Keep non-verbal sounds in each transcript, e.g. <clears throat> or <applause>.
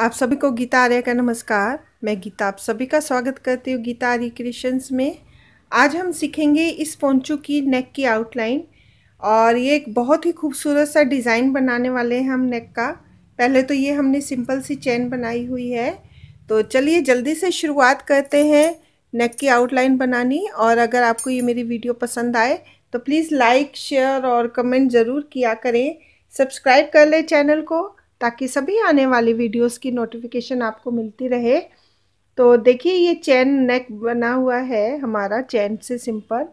आप सभी को गीता आर्य का नमस्कार मैं गीता आप सभी का स्वागत करती हूँ गीता आर्य क्रिएशंस में आज हम सीखेंगे इस पोंचू की नेक की आउटलाइन और ये एक बहुत ही खूबसूरत सा डिज़ाइन बनाने वाले हैं हम नेक का पहले तो ये हमने सिंपल सी चेन बनाई हुई है तो चलिए जल्दी से शुरुआत करते हैं नेक की आउटलाइन बनानी और अगर आपको ये मेरी वीडियो पसंद आए तो प्लीज़ लाइक शेयर और कमेंट ज़रूर किया करें सब्सक्राइब कर लें चैनल को ताकि सभी आने वाली वीडियोस की नोटिफिकेशन आपको मिलती रहे तो देखिए ये चैन नेक बना हुआ है हमारा चैन से सिंपल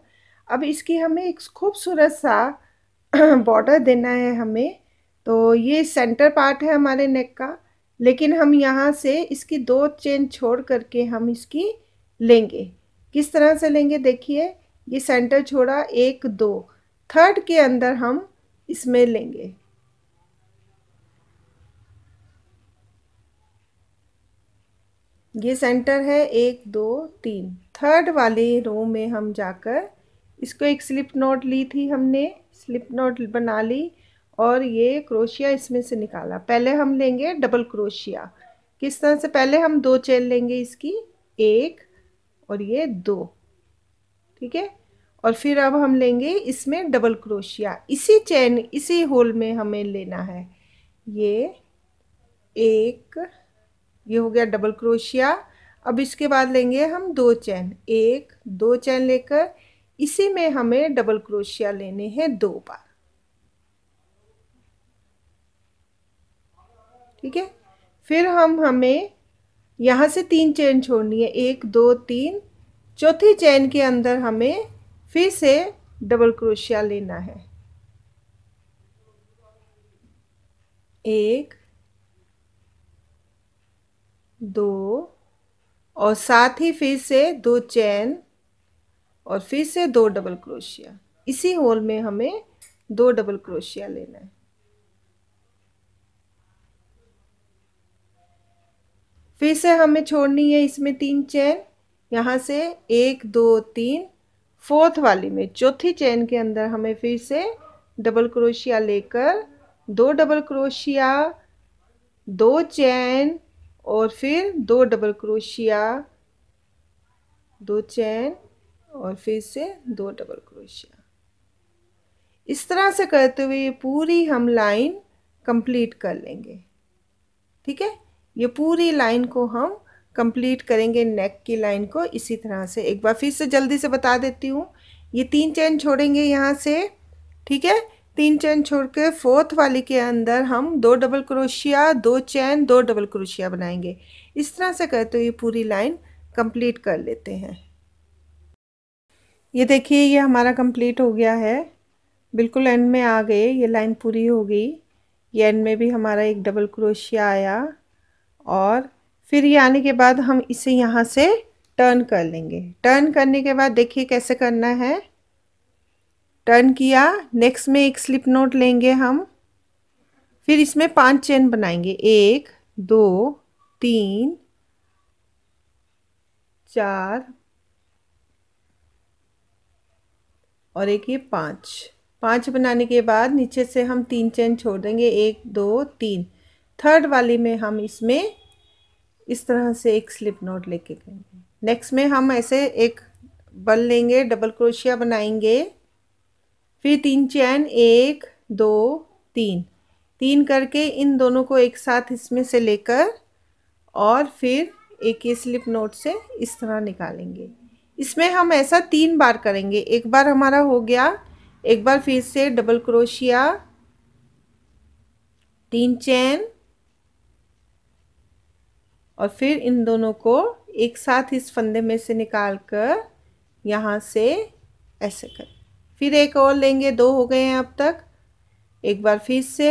अब इसकी हमें एक खूबसूरत सा बॉर्डर <clears throat> देना है हमें तो ये सेंटर पार्ट है हमारे नेक का लेकिन हम यहाँ से इसकी दो चेन छोड़ करके हम इसकी लेंगे किस तरह से लेंगे देखिए ये सेंटर छोड़ा एक दो थर्ड के अंदर हम इसमें लेंगे ये सेंटर है एक दो तीन थर्ड वाले रो में हम जाकर इसको एक स्लिप नोट ली थी हमने स्लिप नोट बना ली और ये क्रोशिया इसमें से निकाला पहले हम लेंगे डबल क्रोशिया किस तरह से पहले हम दो चेन लेंगे इसकी एक और ये दो ठीक है और फिर अब हम लेंगे इसमें डबल क्रोशिया इसी चैन इसी होल में हमें लेना है ये एक ये हो गया डबल क्रोशिया अब इसके बाद लेंगे हम दो चैन एक दो चैन लेकर इसी में हमें डबल क्रोशिया लेने हैं दो बार ठीक है फिर हम हमें यहाँ से तीन चैन छोड़नी है एक दो तीन चौथी चैन के अंदर हमें फिर से डबल क्रोशिया लेना है एक दो और साथ ही फिर से दो चैन और फिर से दो डबल क्रोशिया इसी होल में हमें दो डबल क्रोशिया लेना है फिर से हमें छोड़नी है इसमें तीन चैन यहाँ से एक दो तीन फोर्थ वाली में चौथी चैन के अंदर हमें फिर से डबल क्रोशिया लेकर दो डबल क्रोशिया दो चैन और फिर दो डबल क्रोशिया दो चैन और फिर से दो डबल क्रोशिया इस तरह से करते हुए ये पूरी हम लाइन कंप्लीट कर लेंगे ठीक है ये पूरी लाइन को हम कंप्लीट करेंगे नेक की लाइन को इसी तरह से एक बार फिर से जल्दी से बता देती हूँ ये तीन चैन छोड़ेंगे यहाँ से ठीक है तीन चैन छोड़ के फोर्थ वाली के अंदर हम दो डबल क्रोशिया दो चैन दो डबल क्रोशिया बनाएंगे इस तरह से करते तो हुए पूरी लाइन कंप्लीट कर लेते हैं ये देखिए ये हमारा कंप्लीट हो गया है बिल्कुल एंड में आ गए ये लाइन पूरी हो गई ये एंड में भी हमारा एक डबल क्रोशिया आया और फिर ये आने के बाद हम इसे यहाँ से टर्न कर लेंगे टर्न करने के बाद देखिए कैसे करना है टर्न किया नेक्स्ट में एक स्लिप नोट लेंगे हम फिर इसमें पांच चेन बनाएंगे एक दो तीन चार और एक ये पाँच पाँच बनाने के बाद नीचे से हम तीन चेन छोड़ देंगे एक दो तीन थर्ड वाली में हम इसमें इस तरह से एक स्लिप नोट लेके गएंगे नेक्स्ट में हम ऐसे एक बल लेंगे डबल क्रोशिया बनाएंगे फिर तीन चैन एक दो तीन तीन करके इन दोनों को एक साथ इसमें से लेकर और फिर एक ही स्लिप नोट से इस तरह निकालेंगे इसमें हम ऐसा तीन बार करेंगे एक बार हमारा हो गया एक बार फिर से डबल क्रोशिया तीन चैन और फिर इन दोनों को एक साथ इस फंदे में से निकाल कर यहाँ से ऐसे करें फिर एक और लेंगे दो हो गए हैं अब तक एक बार फिर से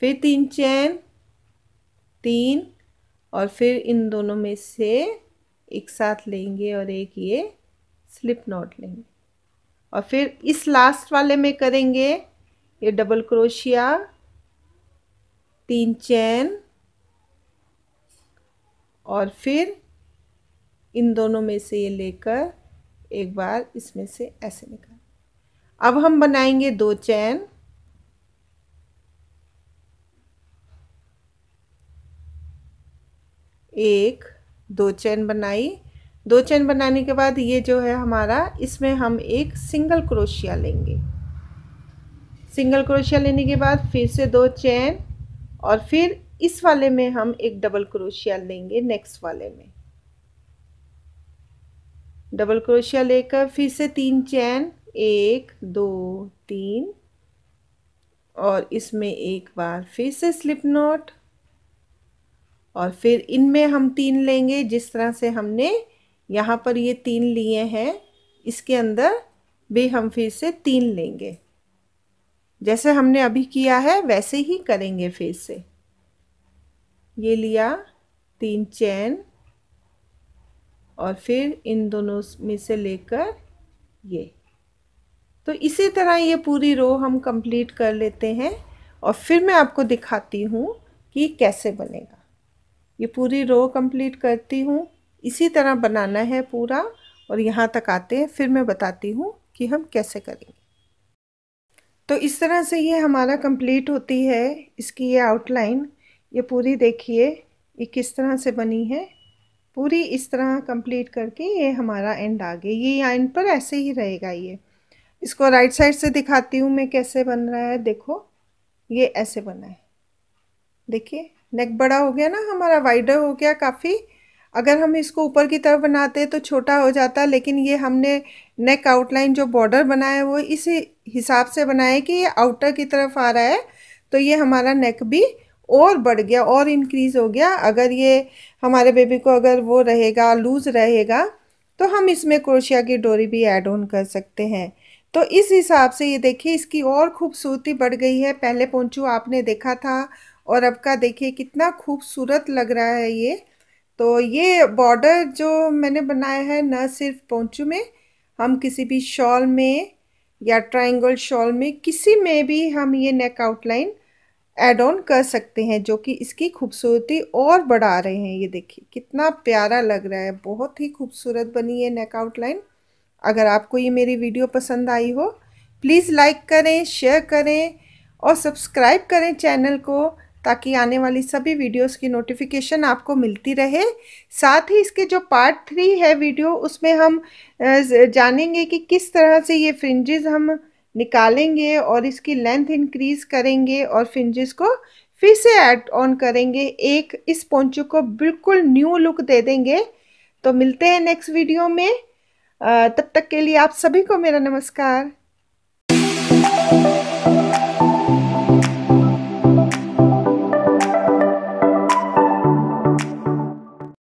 फिर तीन चैन तीन और फिर इन दोनों में से एक साथ लेंगे और एक ये स्लिप नॉट लेंगे और फिर इस लास्ट वाले में करेंगे ये डबल क्रोशिया तीन चैन और फिर इन दोनों में से ये लेकर एक बार इसमें से ऐसे निकाल अब हम बनाएंगे दो चैन एक दो चैन बनाई दो चैन बनाने के बाद ये जो है हमारा इसमें हम एक सिंगल क्रोशिया लेंगे सिंगल क्रोशिया लेने के बाद फिर से दो चैन और फिर इस वाले में हम एक डबल क्रोशिया लेंगे नेक्स्ट वाले में डबल क्रोशिया लेकर फिर से तीन चैन एक दो तीन और इसमें एक बार फिर से स्लिप नोट और फिर इनमें हम तीन लेंगे जिस तरह से हमने यहाँ पर ये तीन लिए हैं इसके अंदर भी हम फिर से तीन लेंगे जैसे हमने अभी किया है वैसे ही करेंगे फिर से ये लिया तीन चैन और फिर इन दोनों में से लेकर ये तो इसी तरह ये पूरी रो हम कंप्लीट कर लेते हैं और फिर मैं आपको दिखाती हूँ कि कैसे बनेगा ये पूरी रो कंप्लीट करती हूँ इसी तरह बनाना है पूरा और यहाँ तक आते हैं फिर मैं बताती हूँ कि हम कैसे करेंगे तो इस तरह से ये हमारा कंप्लीट होती है इसकी ये आउटलाइन ये पूरी देखिए ये किस तरह से बनी है पूरी इस तरह कंप्लीट करके ये हमारा एंड आ गया ये एंड पर ऐसे ही रहेगा ये इसको राइट साइड से दिखाती हूँ मैं कैसे बन रहा है देखो ये ऐसे बना है देखिए नेक बड़ा हो गया ना हमारा वाइडर हो गया काफ़ी अगर हम इसको ऊपर की तरफ बनाते तो छोटा हो जाता लेकिन ये हमने नेक आउटलाइन जो बॉर्डर बनाया है वो इस हिसाब से बनाया कि ये आउटर की तरफ आ रहा है तो ये हमारा नेक भी और बढ़ गया और इंक्रीज़ हो गया अगर ये हमारे बेबी को अगर वो रहेगा लूज़ रहेगा तो हम इसमें क्रोशिया की डोरी भी ऐड ऑन कर सकते हैं तो इस हिसाब से ये देखिए इसकी और खूबसूरती बढ़ गई है पहले पोंचू आपने देखा था और अब का देखिए कितना खूबसूरत लग रहा है ये तो ये बॉर्डर जो मैंने बनाया है न सिर्फ पोंचू में हम किसी भी शॉल में या ट्रायंगल शॉल में किसी में भी हम ये नेक आउटलाइन एड ऑन कर सकते हैं जो कि इसकी खूबसूरती और बढ़ा रहे हैं ये देखिए कितना प्यारा लग रहा है बहुत ही खूबसूरत बनी है नेक आउटलाइन अगर आपको ये मेरी वीडियो पसंद आई हो प्लीज़ लाइक करें शेयर करें और सब्सक्राइब करें चैनल को ताकि आने वाली सभी वीडियोस की नोटिफिकेशन आपको मिलती रहे साथ ही इसके जो पार्ट थ्री है वीडियो उसमें हम जानेंगे कि किस तरह से ये फ्रिंजेस हम निकालेंगे और इसकी लेंथ इंक्रीज करेंगे और फिंजिस को फिर से ऐड ऑन करेंगे एक इस पोंचो को बिल्कुल न्यू लुक दे देंगे तो मिलते हैं नेक्स्ट वीडियो में तब तक के लिए आप सभी को मेरा नमस्कार